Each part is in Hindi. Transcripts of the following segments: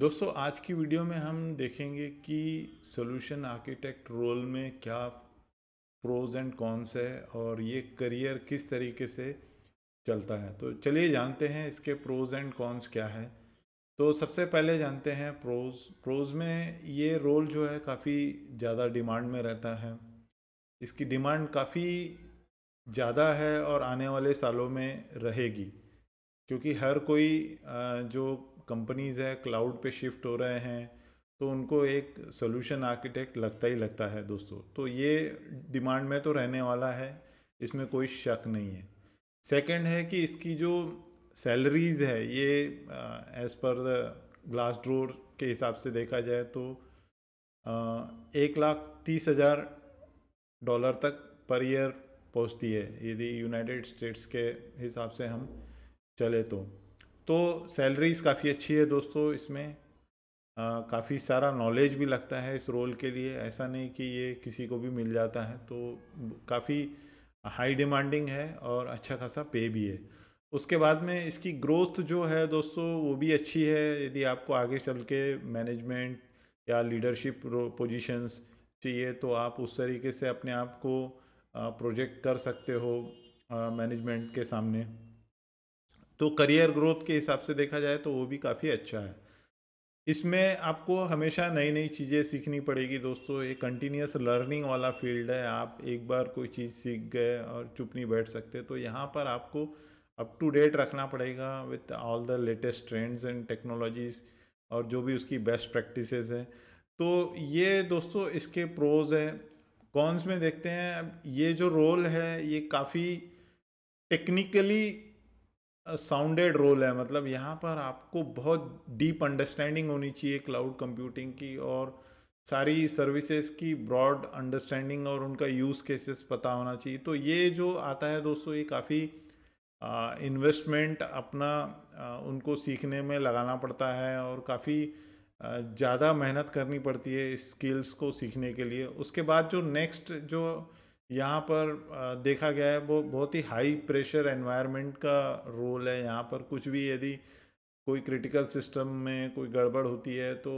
दोस्तों आज की वीडियो में हम देखेंगे कि सॉल्यूशन आर्किटेक्ट रोल में क्या प्रोज एंड कॉन्स है और ये करियर किस तरीके से चलता है तो चलिए जानते हैं इसके प्रोज एंड कॉन्स क्या है तो सबसे पहले जानते हैं प्रोज प्रोज में ये रोल जो है काफ़ी ज़्यादा डिमांड में रहता है इसकी डिमांड काफ़ी ज़्यादा है और आने वाले सालों में रहेगी क्योंकि हर कोई जो कंपनीज़ है क्लाउड पे शिफ्ट हो रहे हैं तो उनको एक सोल्यूशन आर्किटेक्ट लगता ही लगता है दोस्तों तो ये डिमांड में तो रहने वाला है इसमें कोई शक नहीं है सेकंड है कि इसकी जो सैलरीज़ है ये एज़ पर ग्लास ड्रोर के हिसाब से देखा जाए तो एक लाख तीस हज़ार डॉलर तक पर ईयर पहुंचती है यदि यूनाइटेड स्टेट्स के हिसाब से हम चले तो तो सैलरीज काफ़ी अच्छी है दोस्तों इसमें काफ़ी सारा नॉलेज भी लगता है इस रोल के लिए ऐसा नहीं कि ये किसी को भी मिल जाता है तो काफ़ी हाई डिमांडिंग है और अच्छा खासा पे भी है उसके बाद में इसकी ग्रोथ जो है दोस्तों वो भी अच्छी है यदि आपको आगे चल के मैनेजमेंट या लीडरशिप पोजीशंस चाहिए तो आप उस तरीके से अपने आप को प्रोजेक्ट कर सकते हो मैनेजमेंट के सामने तो करियर ग्रोथ के हिसाब से देखा जाए तो वो भी काफ़ी अच्छा है इसमें आपको हमेशा नई नई चीज़ें सीखनी पड़ेगी दोस्तों ये कंटिन्यूस लर्निंग वाला फील्ड है आप एक बार कोई चीज़ सीख गए और चुप नहीं बैठ सकते तो यहाँ पर आपको अप टू डेट रखना पड़ेगा with all the latest trends and technologies और जो भी उसकी बेस्ट प्रैक्टिस हैं तो ये दोस्तों इसके प्रोज हैं कॉन्स में देखते हैं ये जो रोल है ये काफ़ी टेक्निकली साउंडेड रोल है मतलब यहाँ पर आपको बहुत डीप अंडरस्टैंडिंग होनी चाहिए क्लाउड कंप्यूटिंग की और सारी सर्विसेज की ब्रॉड अंडरस्टैंडिंग और उनका यूज़ केसेस पता होना चाहिए तो ये जो आता है दोस्तों ये काफ़ी इन्वेस्टमेंट अपना आ, उनको सीखने में लगाना पड़ता है और काफ़ी ज़्यादा मेहनत करनी पड़ती है स्किल्स को सीखने के लिए उसके बाद जो नेक्स्ट जो यहाँ पर देखा गया है वो बहुत ही हाई प्रेशर एनवायरनमेंट का रोल है यहाँ पर कुछ भी यदि कोई क्रिटिकल सिस्टम में कोई गड़बड़ होती है तो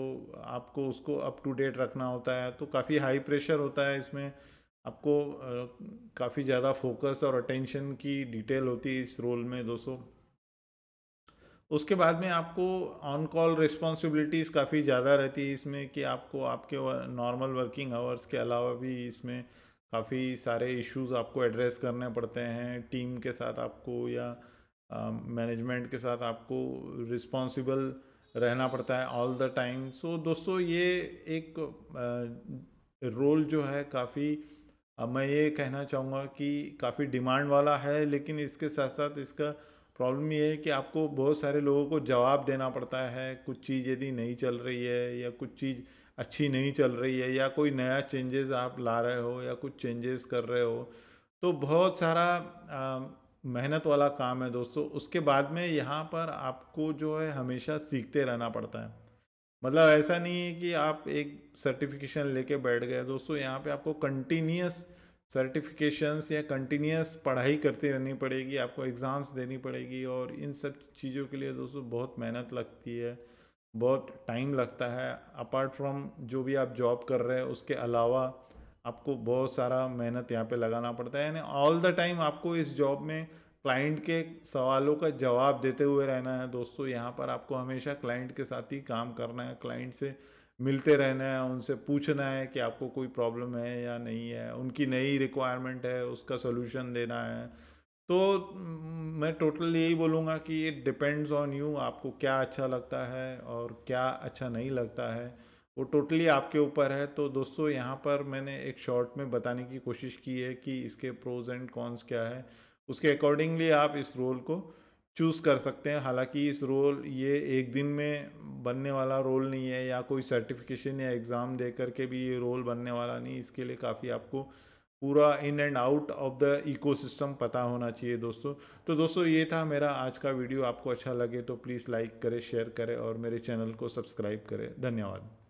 आपको उसको अप टू डेट रखना होता है तो काफ़ी हाई प्रेशर होता है इसमें आपको काफ़ी ज़्यादा फोकस और अटेंशन की डिटेल होती है इस रोल में दोस्तों उसके बाद में आपको ऑन कॉल रिस्पॉन्सिबिलिटीज़ काफ़ी ज़्यादा रहती है इसमें कि आपको आपके नॉर्मल वर्किंग आवर्स के अलावा भी इसमें काफ़ी सारे इश्यूज आपको एड्रेस करने पड़ते हैं टीम के साथ आपको या मैनेजमेंट के साथ आपको रिस्पॉन्सिबल रहना पड़ता है ऑल द टाइम सो दोस्तों ये एक रोल जो है काफ़ी मैं ये कहना चाहूँगा कि काफ़ी डिमांड वाला है लेकिन इसके साथ साथ इसका प्रॉब्लम ये है कि आपको बहुत सारे लोगों को जवाब देना पड़ता है कुछ चीज़ यदि नहीं चल रही है या कुछ चीज़ अच्छी नहीं चल रही है या कोई नया चेंजेस आप ला रहे हो या कुछ चेंजेस कर रहे हो तो बहुत सारा मेहनत वाला काम है दोस्तों उसके बाद में यहाँ पर आपको जो है हमेशा सीखते रहना पड़ता है मतलब ऐसा नहीं है कि आप एक सर्टिफिकेशन लेके बैठ गए दोस्तों यहाँ पे आपको कंटिन्यूस सर्टिफिकेशंस या कंटिन्यूस पढ़ाई करती रहनी पड़ेगी आपको एग्ज़ाम्स देनी पड़ेगी और इन सब चीज़ों के लिए दोस्तों बहुत मेहनत लगती है बहुत टाइम लगता है अपार्ट फ्रॉम जो भी आप जॉब कर रहे हैं उसके अलावा आपको बहुत सारा मेहनत यहाँ पे लगाना पड़ता है यानी ऑल द टाइम आपको इस जॉब में क्लाइंट के सवालों का जवाब देते हुए रहना है दोस्तों यहाँ पर आपको हमेशा क्लाइंट के साथ ही काम करना है क्लाइंट से मिलते रहना है उनसे पूछना है कि आपको कोई प्रॉब्लम है या नहीं है उनकी नई रिक्वायरमेंट है उसका सोल्यूशन देना है तो मैं टोटल यही बोलूँगा कि इट डिपेंड्स ऑन यू आपको क्या अच्छा लगता है और क्या अच्छा नहीं लगता है वो टोटली आपके ऊपर है तो दोस्तों यहाँ पर मैंने एक शॉर्ट में बताने की कोशिश की है कि इसके प्रोज एंड कॉन्स क्या है उसके अकॉर्डिंगली आप इस रोल को चूज़ कर सकते हैं हालांकि इस रोल ये एक दिन में बनने वाला रोल नहीं है या कोई सर्टिफिकेशन या एग्ज़ाम दे करके भी ये रोल बनने वाला नहीं इसके लिए काफ़ी आपको पूरा in and out of the ecosystem पता होना चाहिए दोस्तों तो दोस्तों ये था मेरा आज का वीडियो आपको अच्छा लगे तो प्लीज़ लाइक करें शेयर करें और मेरे चैनल को सब्सक्राइब करें धन्यवाद